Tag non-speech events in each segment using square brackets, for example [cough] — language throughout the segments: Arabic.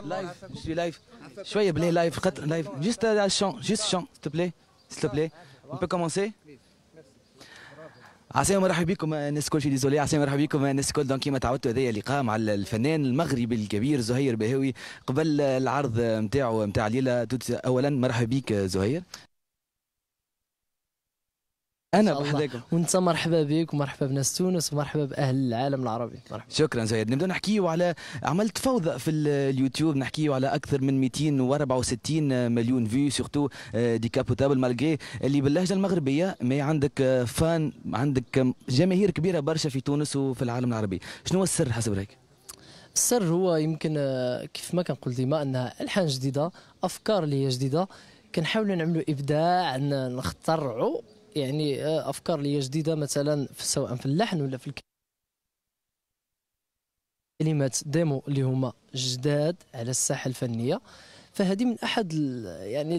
لايف جو لايف شويه بلي لايف خط لايف جست الشون جست شون s'il te plaît s'il te مرحبا بكم الناس الكل شيء ديزولي عسى مرحبا بكم الناس الكل دونك كيما تعودتوا هذايا لقاء مع الفنان المغربي الكبير زهير بهاوي قبل العرض نتاعو نتاع الليله اولا مرحبا بك زهير انا بحضيكم وانت مرحبا بك ومرحبا بناس تونس ومرحبا باهل العالم العربي مرحبا شكرا زياد نبدا نحكيو على عملت فوضى في اليوتيوب نحكيو على اكثر من 264 مليون فيو سورتو دي كابوتابل مالغي اللي باللهجه المغربيه مي عندك فان آه، عندك جماهير كبيره برشا في تونس وفي العالم العربي شنو هو السر حسب رايك السر هو يمكن آه، كيف ما كنقول ديما انها الحان جديده افكار اللي هي جديده كنحاولوا نعملوا ابداع نخترعوا يعني آه، افكار لي جديده مثلا في سواء في اللحن ولا في كلمات ديمو اللي هما جداد على الساحه الفنيه فهذه من احد يعني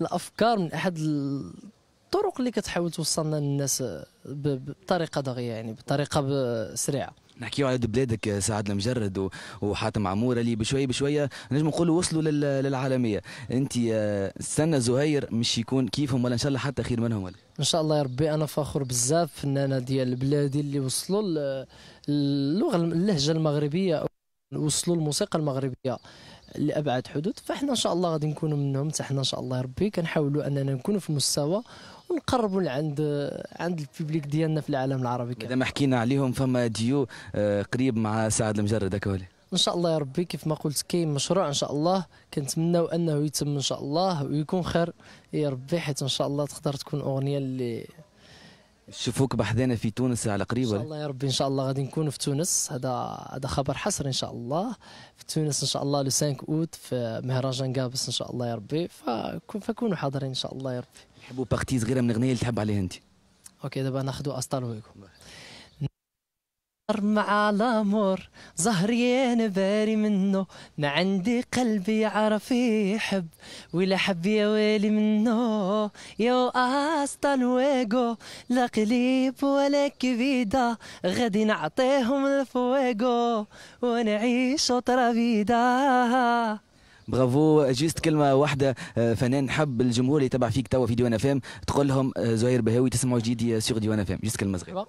الافكار من احد الطرق اللي كتحاول توصلنا للناس بطريقه دغيه يعني بطريقه سريعه نحكيو على بلادك سعد المجرد وحاتم عموره اللي بشويه بشويه نجم نقولوا وصلوا للعالميه انت آه، استنى زهير مش يكون كيفهم ولا ان شاء الله حتى خير منهم ولا ان شاء الله يا ربي انا فخور بزاف ان انا ديال بلادي اللي وصلوا اللغه اللهجه المغربيه وصلوا الموسيقى المغربيه لابعد حدود فاحنا ان شاء الله غادي نكونوا منهم حتى ان شاء الله يا ربي كنحاولوا اننا نكونوا في مستوى ونقربوا لعند عند الببليك ديالنا في العالم العربي كامل ما حكينا عليهم فما ديو آه، قريب مع سعد المجرد اكولي ان شاء الله يا ربي كيف ما قلت كاين مشروع ان شاء الله كنتمناو انه يتم ان شاء الله ويكون خير يا ربي حيت ان شاء الله تقدر تكون اغنيه اللي شوفوك بحذانا في تونس على قريب ان شاء الله يا ربي ان شاء الله غادي نكون في تونس هذا هذا خبر حصر ان شاء الله في تونس ان شاء الله لو 5 اوت في مهرجان قابس ان شاء الله يا ربي فكونوا حاضرين ان شاء الله يا ربي نحبوا بارتي صغيره من الاغنيه اللي تحب عليها انت اوكي دابا ناخذوا استالويكو مع لامور ظهري انا باري منه ما عندي قلبي يعرف يحب ولا حب يا ويلي منه يا اصلا نويغو لا قليب ولا كبيدة غادي نعطيهم الفويغو ونعيش طرا بيدا برافو جيست كلمه واحده آه، فنان حب الجمهور اللي تبع فيك توا في ديوان افام تقول لهم آه، زهير بهاوي تسمعوا جديد سيغ ديوان افام جيست كلمه صغيره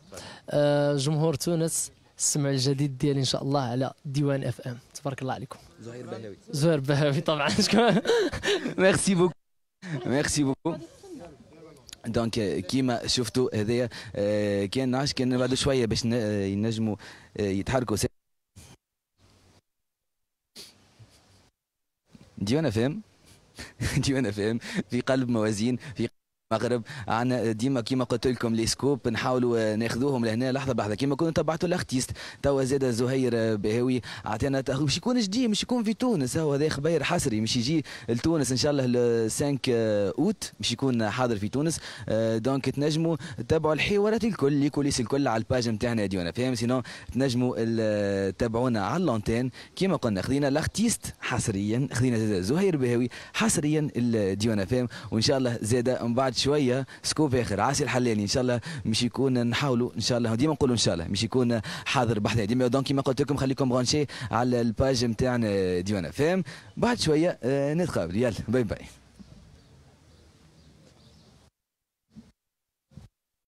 آه، جمهور تونس السمع الجديد ديالي ان شاء الله على ديوان اف ام تبارك الله عليكم زهير بهاوي زهير بهاوي طبعا ميرسي بوكو ميرسي بوكو دونك كيما شفتوا هذايا كان نعرفش كان بعد شويه باش ينجموا يتحركوا ديوان اف ام [laughs] ديوان اف ام في قلب موازين في المغرب عن ديما كيما قلت لكم لي سكوب نحاولوا ناخذوهم لهنا لحظه بعد كيما كنا تبعتوا الارتيست توا زاد زهير بهاوي عطينا مش يكون جديد مش يكون في تونس هو هذا خبير حصري مش يجي لتونس ان شاء الله 5 اوت مش يكون حاضر في تونس آه، دونك تنجموا تتابعوا الحوارات الكل لي كوليس الكل على الباج نتاعنا ديونا فاهم سينو تنجموا تتابعونا على اللونتين كيما قلنا خذينا الارتيست حصريا خذينا زهير بهاوي حصريا ديونا فاهم وان شاء الله زاد من بعد شويه سكوب اخر عاسي الحلاني ان شاء الله مش يكون نحاولوا ان شاء الله ديما نقولوا ان شاء الله مش يكون حاضر بحذاه يعني ديما دونك كيما قلت لكم خليكم غونشي على الباج نتاعنا ديوانا فهم بعد شويه آه، نتقابل يلا باي باي